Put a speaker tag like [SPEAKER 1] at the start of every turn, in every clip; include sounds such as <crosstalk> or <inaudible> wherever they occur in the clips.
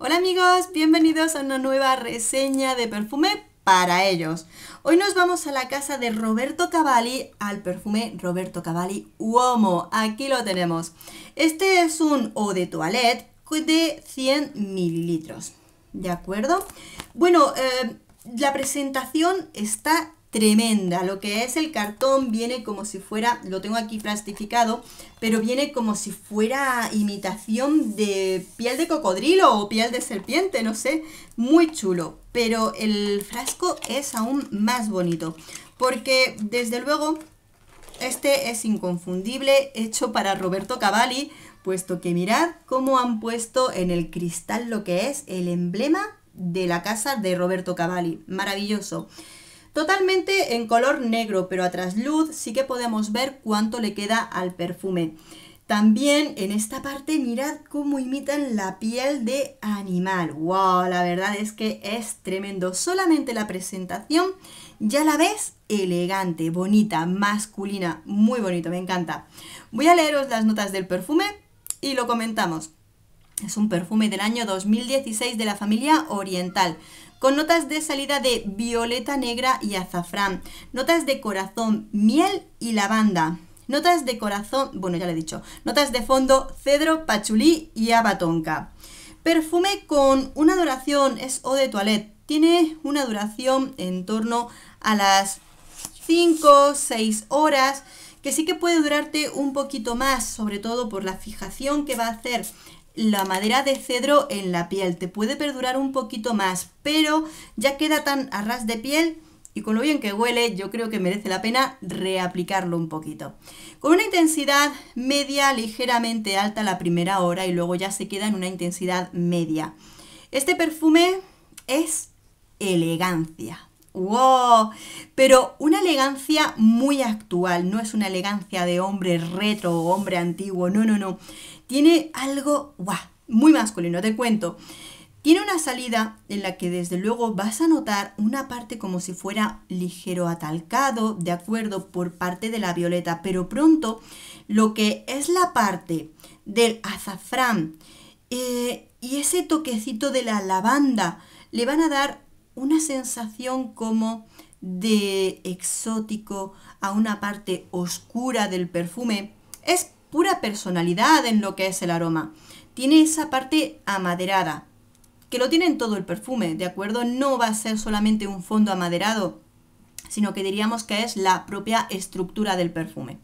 [SPEAKER 1] Hola amigos, bienvenidos a una nueva reseña de perfume para ellos. Hoy nos vamos a la casa de Roberto Cavalli, al perfume Roberto Cavalli Uomo. Aquí lo tenemos. Este es un O de toilette de 100 mililitros. ¿De acuerdo? Bueno, eh, la presentación está tremenda. Lo que es el cartón viene como si fuera, lo tengo aquí plastificado, pero viene como si fuera imitación de piel de cocodrilo o piel de serpiente, no sé. Muy chulo, pero el frasco es aún más bonito, porque desde luego este es inconfundible, hecho para Roberto Cavalli, puesto que mirad cómo han puesto en el cristal lo que es el emblema de la casa de Roberto Cavalli. Maravilloso totalmente en color negro, pero a trasluz sí que podemos ver cuánto le queda al perfume. También en esta parte mirad cómo imitan la piel de animal. ¡Wow! La verdad es que es tremendo. Solamente la presentación ya la ves elegante, bonita, masculina. Muy bonito, me encanta. Voy a leeros las notas del perfume y lo comentamos. Es un perfume del año 2016 de la familia Oriental con notas de salida de violeta negra y azafrán, notas de corazón, miel y lavanda. Notas de corazón, bueno, ya le he dicho. Notas de fondo, cedro, pachulí y abatonca. Perfume con una duración, es eau de toilette. Tiene una duración en torno a las 5, 6 horas, que sí que puede durarte un poquito más, sobre todo por la fijación que va a hacer la madera de cedro en la piel. Te puede perdurar un poquito más, pero ya queda tan a ras de piel y con lo bien que huele, yo creo que merece la pena reaplicarlo un poquito. Con una intensidad media, ligeramente alta la primera hora y luego ya se queda en una intensidad media. Este perfume es elegancia. ¡Wow! Pero una elegancia muy actual, no es una elegancia de hombre retro o hombre antiguo, no, no, no tiene algo ¡guau! muy masculino, te cuento. Tiene una salida en la que desde luego vas a notar una parte como si fuera ligero atalcado, de acuerdo, por parte de la violeta, pero pronto lo que es la parte del azafrán eh, y ese toquecito de la lavanda le van a dar una sensación como de exótico a una parte oscura del perfume. Es pura personalidad en lo que es el aroma. Tiene esa parte amaderada, que lo tiene en todo el perfume, ¿de acuerdo? No va a ser solamente un fondo amaderado, sino que diríamos que es la propia estructura del perfume.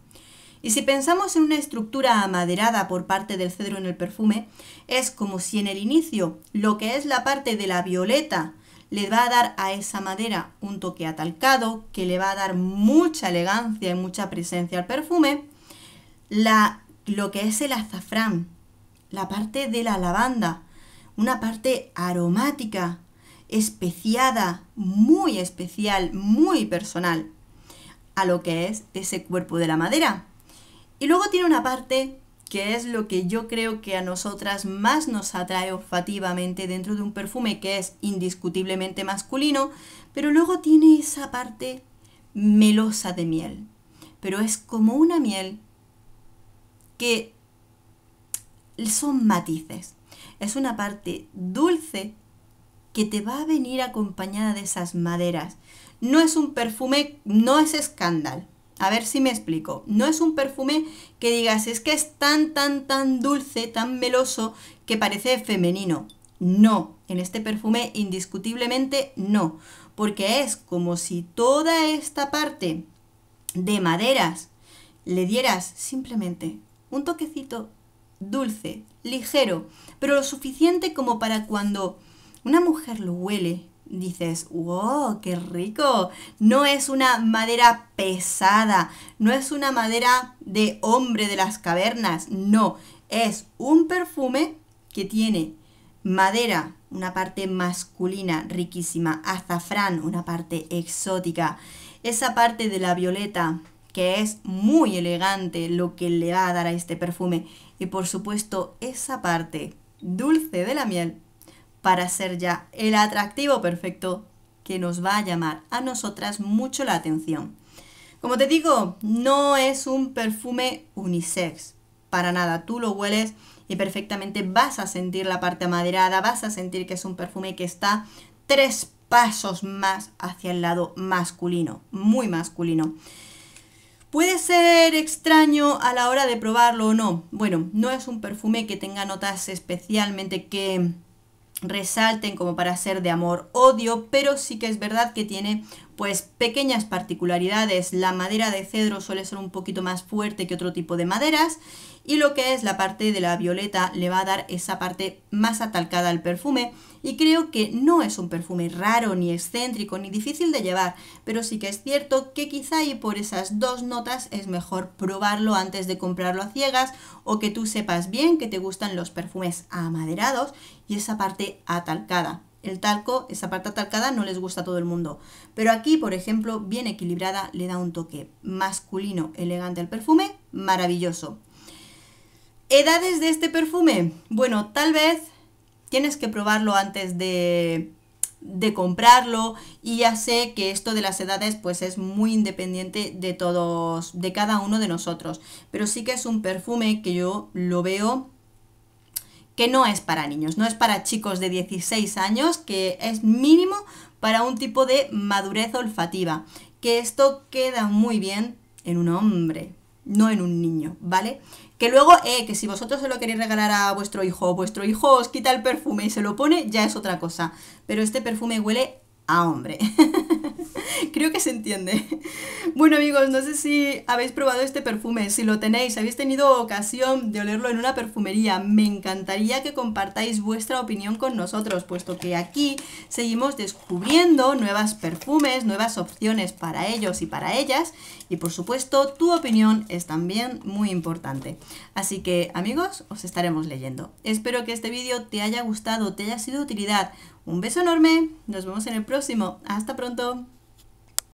[SPEAKER 1] Y si pensamos en una estructura amaderada por parte del cedro en el perfume, es como si en el inicio lo que es la parte de la violeta le va a dar a esa madera un toque atalcado que le va a dar mucha elegancia y mucha presencia al perfume, la, lo que es el azafrán, la parte de la lavanda, una parte aromática, especiada, muy especial, muy personal a lo que es ese cuerpo de la madera. Y luego tiene una parte que es lo que yo creo que a nosotras más nos atrae olfativamente dentro de un perfume que es indiscutiblemente masculino, pero luego tiene esa parte melosa de miel. Pero es como una miel que son matices. Es una parte dulce que te va a venir acompañada de esas maderas. No es un perfume, no es escándalo. A ver si me explico. No es un perfume que digas, es que es tan, tan, tan dulce, tan meloso, que parece femenino. No, en este perfume indiscutiblemente no, porque es como si toda esta parte de maderas le dieras simplemente un toquecito dulce, ligero, pero lo suficiente como para cuando una mujer lo huele, dices, wow, qué rico. No es una madera pesada, no es una madera de hombre de las cavernas, no, es un perfume que tiene madera, una parte masculina riquísima, azafrán, una parte exótica, esa parte de la violeta que es muy elegante lo que le va a dar a este perfume. Y por supuesto esa parte dulce de la miel para ser ya el atractivo perfecto que nos va a llamar a nosotras mucho la atención. Como te digo, no es un perfume unisex, para nada, tú lo hueles y perfectamente vas a sentir la parte amaderada, vas a sentir que es un perfume que está tres pasos más hacia el lado masculino, muy masculino. Puede ser extraño a la hora de probarlo o no. Bueno, no es un perfume que tenga notas especialmente que resalten como para ser de amor odio, pero sí que es verdad que tiene pues pequeñas particularidades. La madera de cedro suele ser un poquito más fuerte que otro tipo de maderas y lo que es la parte de la violeta le va a dar esa parte más atalcada al perfume y creo que no es un perfume raro ni excéntrico ni difícil de llevar, pero sí que es cierto que quizá y por esas dos notas es mejor probarlo antes de comprarlo a ciegas o que tú sepas bien que te gustan los perfumes amaderados y esa parte atalcada. El talco, esa parte atalcada no les gusta a todo el mundo. Pero aquí, por ejemplo, bien equilibrada, le da un toque masculino, elegante al perfume, maravilloso. ¿Edades de este perfume? Bueno, tal vez tienes que probarlo antes de, de comprarlo y ya sé que esto de las edades pues es muy independiente de todos, de cada uno de nosotros, pero sí que es un perfume que yo lo veo que no es para niños, no es para chicos de 16 años, que es mínimo para un tipo de madurez olfativa, que esto queda muy bien en un hombre, no en un niño, ¿vale? Que luego, eh, que si vosotros se lo queréis regalar a vuestro hijo, vuestro hijo os quita el perfume y se lo pone, ya es otra cosa. Pero este perfume huele a hombre. <laughs> Creo que se entiende. Bueno amigos, no sé si habéis probado este perfume, si lo tenéis, habéis tenido ocasión de olerlo en una perfumería. Me encantaría que compartáis vuestra opinión con nosotros, puesto que aquí seguimos descubriendo nuevas perfumes, nuevas opciones para ellos y para ellas. Y por supuesto, tu opinión es también muy importante. Así que amigos, os estaremos leyendo. Espero que este vídeo te haya gustado, te haya sido de utilidad. Un beso enorme, nos vemos en el próximo. Hasta pronto.